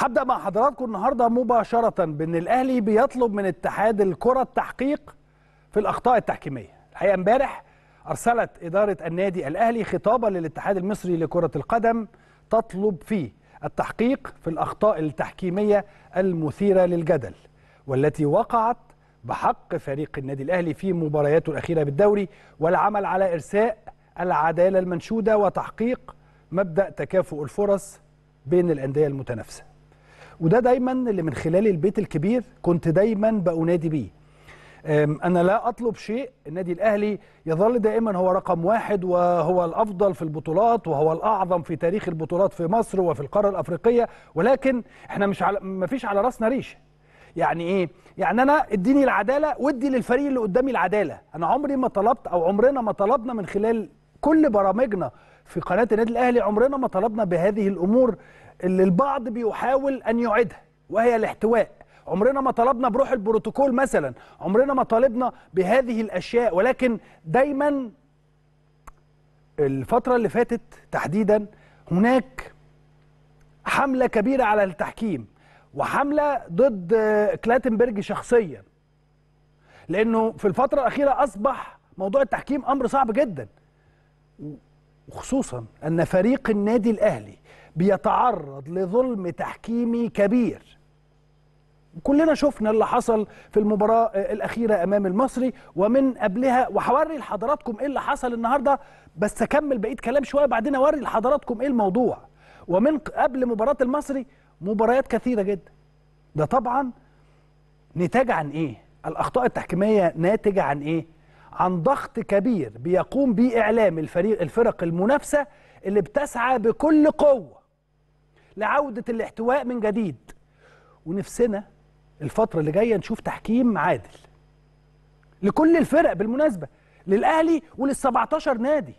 هبدا مع حضراتكم النهارده مباشره بان الاهلي بيطلب من اتحاد الكره التحقيق في الاخطاء التحكيميه الحقيقه امبارح ارسلت اداره النادي الاهلي خطابا للاتحاد المصري لكره القدم تطلب فيه التحقيق في الاخطاء التحكيميه المثيره للجدل والتي وقعت بحق فريق النادي الاهلي في مبارياته الاخيره بالدوري والعمل على ارساء العداله المنشوده وتحقيق مبدا تكافؤ الفرص بين الانديه المتنافسه وده دايما اللي من خلال البيت الكبير كنت دايما بأنادي بيه أنا لا أطلب شيء النادي الأهلي يظل دائما هو رقم واحد وهو الأفضل في البطولات وهو الأعظم في تاريخ البطولات في مصر وفي القارة الأفريقية ولكن إحنا مش على مفيش على راسنا ريشة يعني إيه؟ يعني أنا اديني العدالة وادي للفريق اللي قدامي العدالة أنا عمري ما طلبت أو عمرنا ما طلبنا من خلال كل برامجنا في قناه النادي الاهلي عمرنا ما طلبنا بهذه الامور اللي البعض بيحاول ان يعيدها وهي الاحتواء عمرنا ما طلبنا بروح البروتوكول مثلا عمرنا ما طالبنا بهذه الاشياء ولكن دايما الفتره اللي فاتت تحديدا هناك حمله كبيره على التحكيم وحمله ضد كلاتنبرج شخصيا لانه في الفتره الاخيره اصبح موضوع التحكيم امر صعب جدا وخصوصا أن فريق النادي الأهلي بيتعرض لظلم تحكيمي كبير كلنا شفنا اللي حصل في المباراة الأخيرة أمام المصري ومن قبلها وهوري لحضراتكم إيه اللي حصل النهاردة بس أكمل بقية كلام شوية بعدين أوري لحضراتكم إيه الموضوع ومن قبل مباراة المصري مباريات كثيرة جدا ده طبعا نتاج عن إيه؟ الأخطاء التحكيمية ناتجة عن إيه؟ عن ضغط كبير بيقوم به إعلام الفريق الفرق المنافسة اللي بتسعى بكل قوة لعودة الاحتواء من جديد ونفسنا الفترة اللي جاية نشوف تحكيم عادل لكل الفرق بالمناسبة للأهلي ولل17 نادي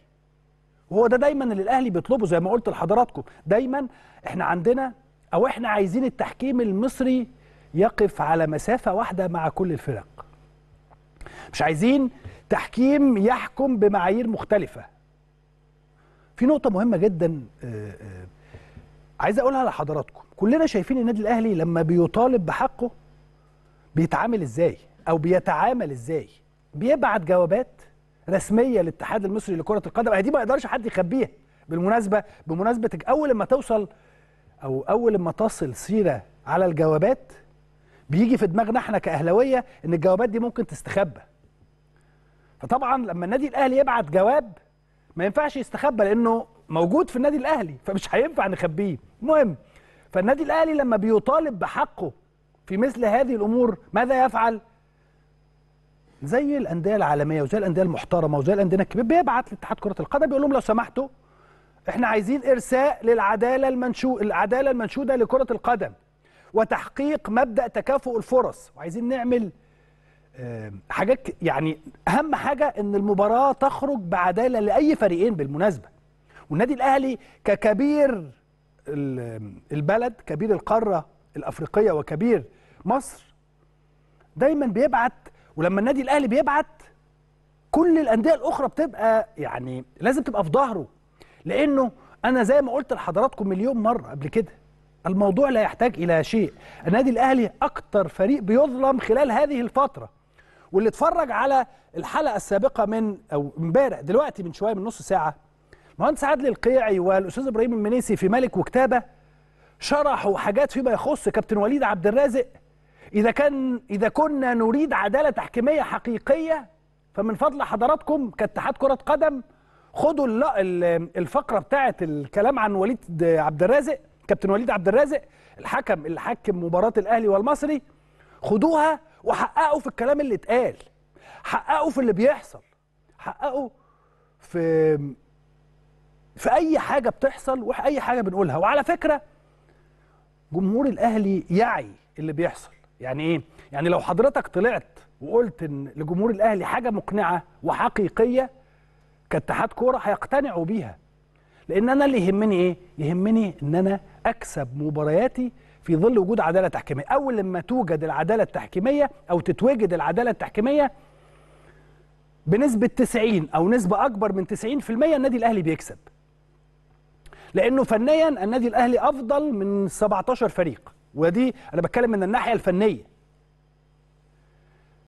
وهو ده دايما اللي الأهلي بيطلبه زي ما قلت لحضراتكم دايما احنا عندنا أو احنا عايزين التحكيم المصري يقف على مسافة واحدة مع كل الفرق مش عايزين تحكيم يحكم بمعايير مختلفة في نقطة مهمة جدا آه، آه، عايز أقولها لحضراتكم كلنا شايفين النادي الأهلي لما بيطالب بحقه بيتعامل إزاي أو بيتعامل إزاي بيبعت جوابات رسمية للاتحاد المصري لكرة القدم هي دي ما يقدرش حد يخبيها بالمناسبة بمناسبة أول لما توصل أو أول لما تصل سيرة على الجوابات بيجي في دماغنا احنا كأهلاوية إن الجوابات دي ممكن تستخبى فطبعا لما النادي الاهلي يبعت جواب ما ينفعش يستخبى لانه موجود في النادي الاهلي فمش هينفع نخبيه المهم فالنادي الاهلي لما بيطالب بحقه في مثل هذه الامور ماذا يفعل زي الانديه العالميه وزي الانديه المحترمه وزي الانديه الكبيره بيبعت لاتحاد كره القدم بيقول لهم لو سمحتوا احنا عايزين ارساء للعداله المنشو العداله المنشوده لكره القدم وتحقيق مبدا تكافؤ الفرص وعايزين نعمل حاجات يعني اهم حاجه ان المباراه تخرج بعداله لاي فريقين بالمناسبه والنادي الاهلي ككبير البلد كبير القاره الافريقيه وكبير مصر دايما بيبعت ولما النادي الاهلي بيبعت كل الانديه الاخرى بتبقى يعني لازم تبقى في ظهره لانه انا زي ما قلت لحضراتكم مليون مره قبل كده الموضوع لا يحتاج الى شيء النادي الاهلي اكتر فريق بيظلم خلال هذه الفتره واللي اتفرج على الحلقه السابقه من او امبارح دلوقتي من شويه من نص ساعه المهندس عادل القيعي والاستاذ ابراهيم المنيسي في ملك وكتابه شرحوا حاجات فيما يخص كابتن وليد عبد الرازق اذا كان اذا كنا نريد عداله تحكيميه حقيقيه فمن فضل حضراتكم كاتحاد كره قدم خدوا الفقره بتاعه الكلام عن وليد عبد الرازق كابتن وليد عبد الرازق الحكم اللي حكم مباراه الاهلي والمصري خدوها وحققوا في الكلام اللي اتقال حققوا في اللي بيحصل حققوا في في اي حاجه بتحصل واي حاجه بنقولها وعلى فكره جمهور الاهلي يعي اللي بيحصل يعني ايه يعني لو حضرتك طلعت وقلت ان لجمهور الاهلي حاجه مقنعه وحقيقيه كاتحاد كوره هيقتنعوا بيها لان انا اللي يهمني ايه يهمني ان انا اكسب مبارياتي في ظل وجود عداله تحكيميه اول لما توجد العداله التحكيميه او تتوجد العداله التحكيميه بنسبه 90 او نسبه اكبر من 90% النادي الاهلي بيكسب لانه فنيا النادي الاهلي افضل من 17 فريق ودي انا بتكلم من الناحيه الفنيه